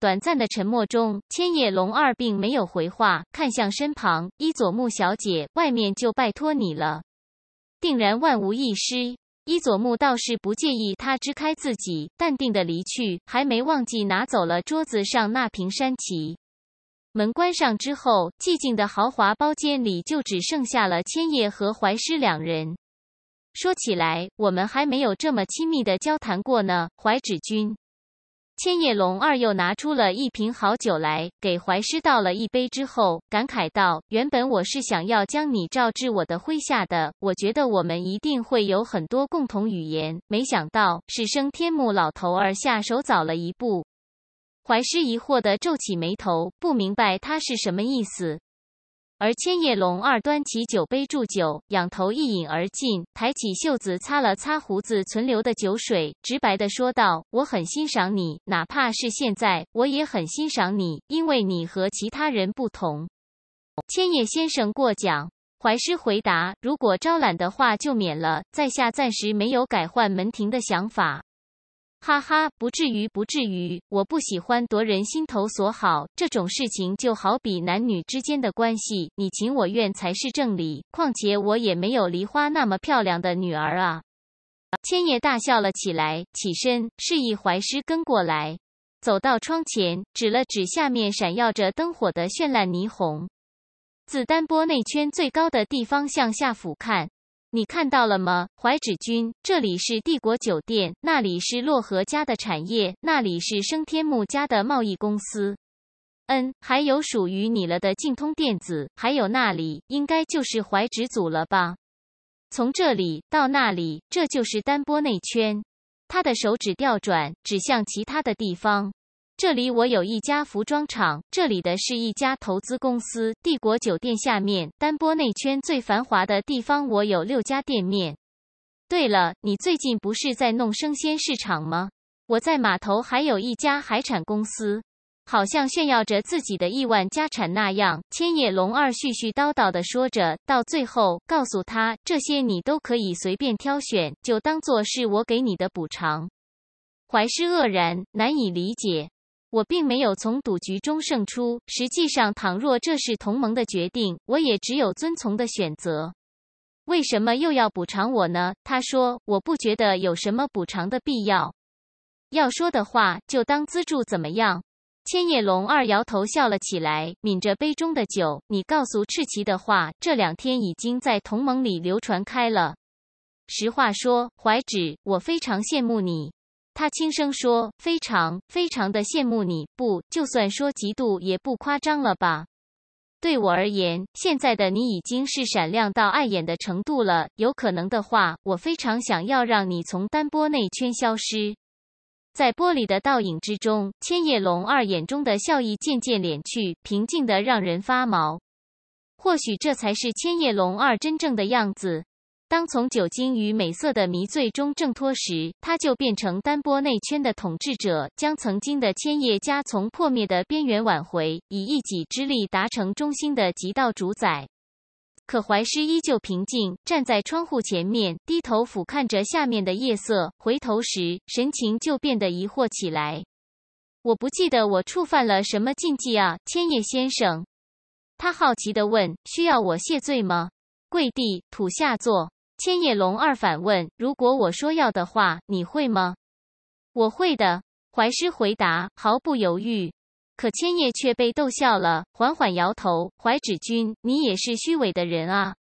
短暂的沉默中，千叶龙二并没有回话，看向身旁伊佐木小姐：“外面就拜托你了，定然万无一失。”伊佐木倒是不介意他支开自己，淡定的离去，还没忘记拿走了桌子上那瓶山崎。门关上之后，寂静的豪华包间里就只剩下了千叶和怀师两人。说起来，我们还没有这么亲密的交谈过呢，怀止君。千叶龙二又拿出了一瓶好酒来，给怀师倒了一杯之后，感慨道：“原本我是想要将你召至我的麾下的，我觉得我们一定会有很多共同语言。没想到是生天木老头儿下手早了一步。”怀师疑惑的皱起眉头，不明白他是什么意思。而千叶龙二端起酒杯祝酒，仰头一饮而尽，抬起袖子擦了擦胡子存留的酒水，直白的说道：“我很欣赏你，哪怕是现在，我也很欣赏你，因为你和其他人不同。”千叶先生过奖。怀师回答：“如果招揽的话，就免了，在下暂时没有改换门庭的想法。”哈哈，不至于，不至于。我不喜欢夺人心头所好这种事情，就好比男女之间的关系，你情我愿才是正理。况且我也没有梨花那么漂亮的女儿啊。千叶大笑了起来，起身示意怀师跟过来，走到窗前，指了指下面闪耀着灯火的绚烂霓虹，自丹波内圈最高的地方向下俯瞰。你看到了吗，怀纸君？这里是帝国酒店，那里是洛河家的产业，那里是升天木家的贸易公司。嗯，还有属于你了的净通电子，还有那里应该就是怀纸组了吧？从这里到那里，这就是单波内圈。他的手指调转，指向其他的地方。这里我有一家服装厂，这里的是一家投资公司，帝国酒店下面，丹波内圈最繁华的地方，我有六家店面。对了，你最近不是在弄生鲜市场吗？我在码头还有一家海产公司，好像炫耀着自己的亿万家产那样。千叶龙二絮絮叨叨的说着，到最后告诉他这些你都可以随便挑选，就当做是我给你的补偿。怀师愕然，难以理解。我并没有从赌局中胜出。实际上，倘若这是同盟的决定，我也只有遵从的选择。为什么又要补偿我呢？他说：“我不觉得有什么补偿的必要。要说的话，就当资助怎么样？”千叶龙二摇头笑了起来，抿着杯中的酒。你告诉赤旗的话，这两天已经在同盟里流传开了。实话说，怀纸，我非常羡慕你。他轻声说：“非常非常的羡慕你，不，就算说嫉妒也不夸张了吧？对我而言，现在的你已经是闪亮到碍眼的程度了。有可能的话，我非常想要让你从单波内圈消失，在玻璃的倒影之中，千叶龙二眼中的笑意渐渐敛去，平静的让人发毛。或许这才是千叶龙二真正的样子。”当从酒精与美色的迷醉中挣脱时，他就变成丹波内圈的统治者，将曾经的千叶家从破灭的边缘挽回，以一己之力达成中心的极道主宰。可怀师依旧平静，站在窗户前面，低头俯瞰着下面的夜色。回头时，神情就变得疑惑起来。我不记得我触犯了什么禁忌啊，千叶先生。他好奇的问：“需要我谢罪吗？”跪地，土下坐。千叶龙二反问：“如果我说要的话，你会吗？”“我会的。”怀师回答，毫不犹豫。可千叶却被逗笑了，缓缓摇头：“怀芷君，你也是虚伪的人啊！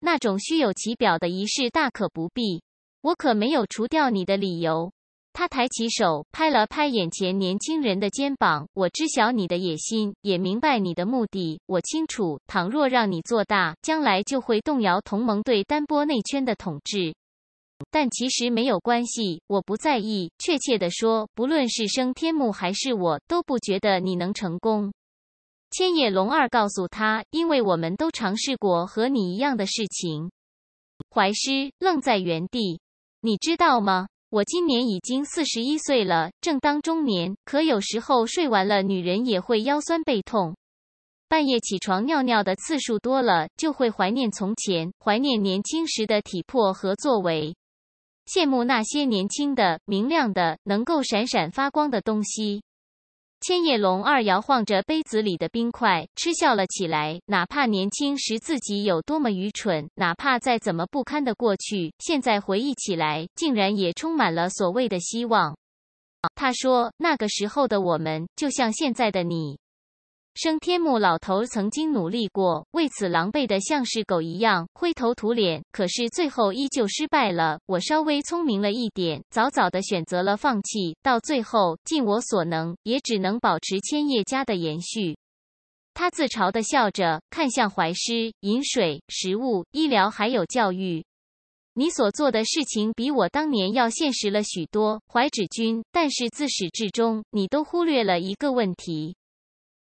那种虚有其表的仪式大可不必，我可没有除掉你的理由。”他抬起手拍了拍眼前年轻人的肩膀。我知晓你的野心，也明白你的目的。我清楚，倘若让你做大，将来就会动摇同盟对丹波内圈的统治。但其实没有关系，我不在意。确切地说，不论是升天目还是我，都不觉得你能成功。千叶龙二告诉他，因为我们都尝试过和你一样的事情。怀师愣在原地。你知道吗？我今年已经四十一岁了，正当中年。可有时候睡完了，女人也会腰酸背痛。半夜起床尿尿的次数多了，就会怀念从前，怀念年轻时的体魄和作为，羡慕那些年轻的、明亮的、能够闪闪发光的东西。千叶龙二摇晃着杯子里的冰块，嗤笑了起来。哪怕年轻时自己有多么愚蠢，哪怕再怎么不堪的过去，现在回忆起来，竟然也充满了所谓的希望。他说：“那个时候的我们，就像现在的你。”升天木老头曾经努力过，为此狼狈的像是狗一样灰头土脸，可是最后依旧失败了。我稍微聪明了一点，早早的选择了放弃，到最后尽我所能，也只能保持千叶家的延续。他自嘲的笑着，看向怀师：饮水、食物、医疗，还有教育，你所做的事情比我当年要现实了许多，怀止君。但是自始至终，你都忽略了一个问题。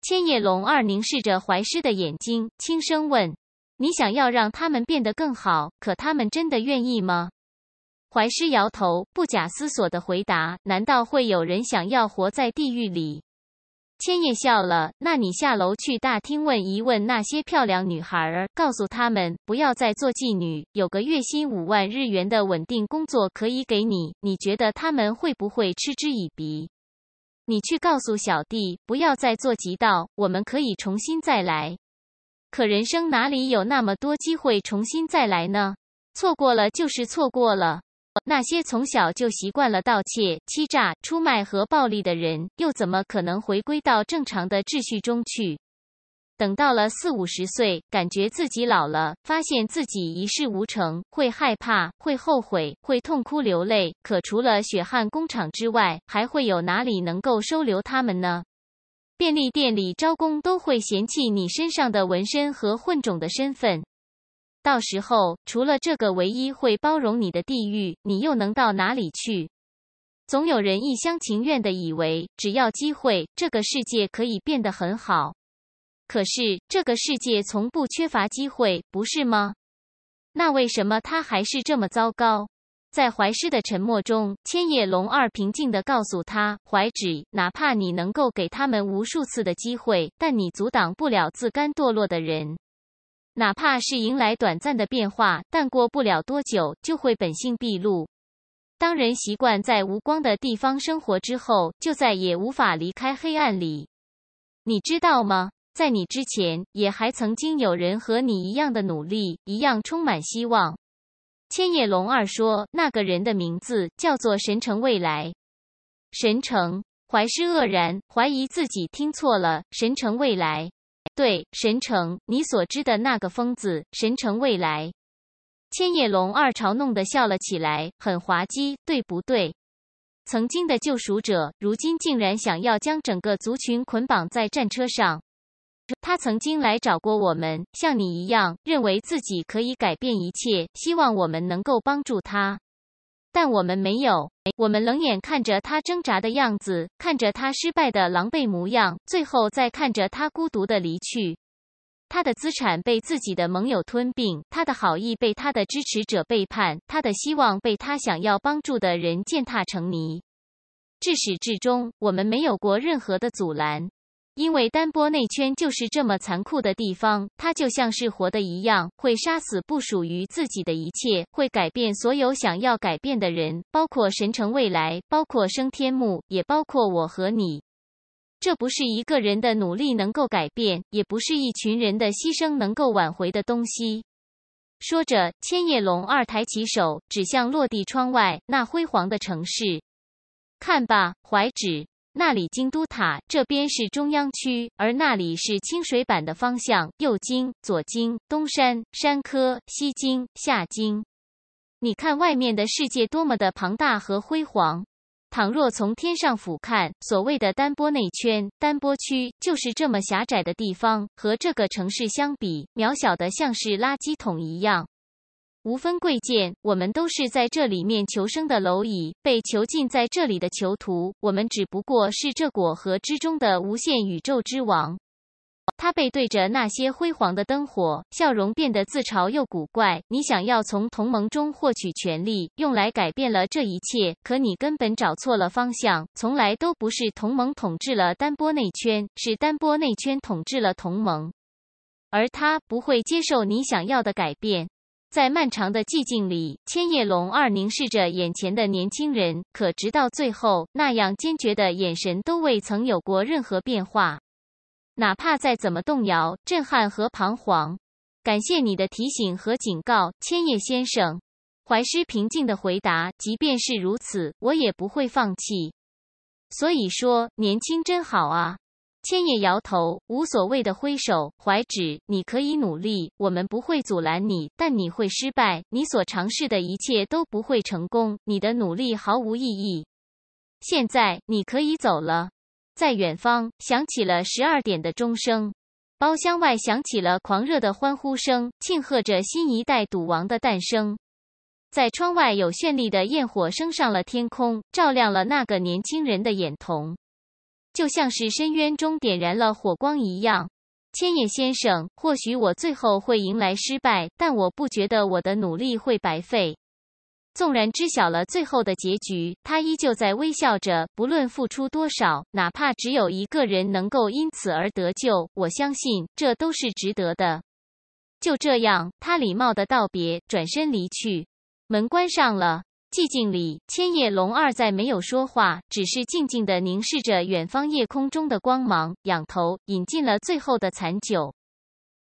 千叶龙二凝视着怀师的眼睛，轻声问：“你想要让他们变得更好，可他们真的愿意吗？”怀师摇头，不假思索的回答：“难道会有人想要活在地狱里？”千叶笑了：“那你下楼去大厅问一问那些漂亮女孩儿，告诉他们不要再做妓女，有个月薪五万日元的稳定工作可以给你。你觉得他们会不会嗤之以鼻？”你去告诉小弟，不要再做极道，我们可以重新再来。可人生哪里有那么多机会重新再来呢？错过了就是错过了。那些从小就习惯了盗窃、欺诈、出卖和暴力的人，又怎么可能回归到正常的秩序中去？等到了四五十岁，感觉自己老了，发现自己一事无成，会害怕，会后悔，会痛哭流泪。可除了血汗工厂之外，还会有哪里能够收留他们呢？便利店里招工都会嫌弃你身上的纹身和混种的身份。到时候，除了这个唯一会包容你的地狱，你又能到哪里去？总有人一厢情愿的以为，只要机会，这个世界可以变得很好。可是这个世界从不缺乏机会，不是吗？那为什么他还是这么糟糕？在怀师的沉默中，千叶龙二平静地告诉他：“怀纸，哪怕你能够给他们无数次的机会，但你阻挡不了自甘堕落的人。哪怕是迎来短暂的变化，但过不了多久就会本性毕露。当人习惯在无光的地方生活之后，就再也无法离开黑暗里。你知道吗？”在你之前，也还曾经有人和你一样的努力，一样充满希望。千叶龙二说：“那个人的名字叫做神城未来。”神城怀师愕然，怀疑自己听错了。神城未来，对，神城，你所知的那个疯子，神城未来。千叶龙二嘲弄的笑了起来，很滑稽，对不对？曾经的救赎者，如今竟然想要将整个族群捆绑在战车上。他曾经来找过我们，像你一样，认为自己可以改变一切，希望我们能够帮助他，但我们没有。我们冷眼看着他挣扎的样子，看着他失败的狼狈模样，最后再看着他孤独的离去。他的资产被自己的盟友吞并，他的好意被他的支持者背叛，他的希望被他想要帮助的人践踏成泥。至始至终，我们没有过任何的阻拦。因为单波内圈就是这么残酷的地方，它就像是活的一样，会杀死不属于自己的一切，会改变所有想要改变的人，包括神城未来，包括升天幕，也包括我和你。这不是一个人的努力能够改变，也不是一群人的牺牲能够挽回的东西。说着，千叶龙二抬起手指向落地窗外那辉煌的城市，看吧，怀纸。那里京都塔，这边是中央区，而那里是清水版的方向。右京、左京、东山、山科、西京、下京。你看外面的世界多么的庞大和辉煌！倘若从天上俯瞰，所谓的单波内圈、单波区就是这么狭窄的地方，和这个城市相比，渺小的像是垃圾桶一样。无分贵贱，我们都是在这里面求生的蝼蚁，被囚禁在这里的囚徒。我们只不过是这果核之中的无限宇宙之王。他背对着那些辉煌的灯火，笑容变得自嘲又古怪。你想要从同盟中获取权力，用来改变了这一切，可你根本找错了方向。从来都不是同盟统治了丹波内圈，是丹波内圈统治了同盟。而他不会接受你想要的改变。在漫长的寂静里，千叶龙二凝视着眼前的年轻人，可直到最后，那样坚决的眼神都未曾有过任何变化，哪怕再怎么动摇、震撼和彷徨。感谢你的提醒和警告，千叶先生。怀师平静的回答：“即便是如此，我也不会放弃。”所以说，年轻真好啊。千叶摇头，无所谓的挥手。怀指，你可以努力，我们不会阻拦你，但你会失败。你所尝试的一切都不会成功，你的努力毫无意义。现在你可以走了。在远方，响起了十二点的钟声，包厢外响起了狂热的欢呼声，庆贺着新一代赌王的诞生。在窗外，有绚丽的焰火升上了天空，照亮了那个年轻人的眼瞳。就像是深渊中点燃了火光一样，千野先生，或许我最后会迎来失败，但我不觉得我的努力会白费。纵然知晓了最后的结局，他依旧在微笑着。不论付出多少，哪怕只有一个人能够因此而得救，我相信这都是值得的。就这样，他礼貌的道别，转身离去，门关上了。寂静里，千叶龙二在没有说话，只是静静地凝视着远方夜空中的光芒，仰头饮尽了最后的残酒。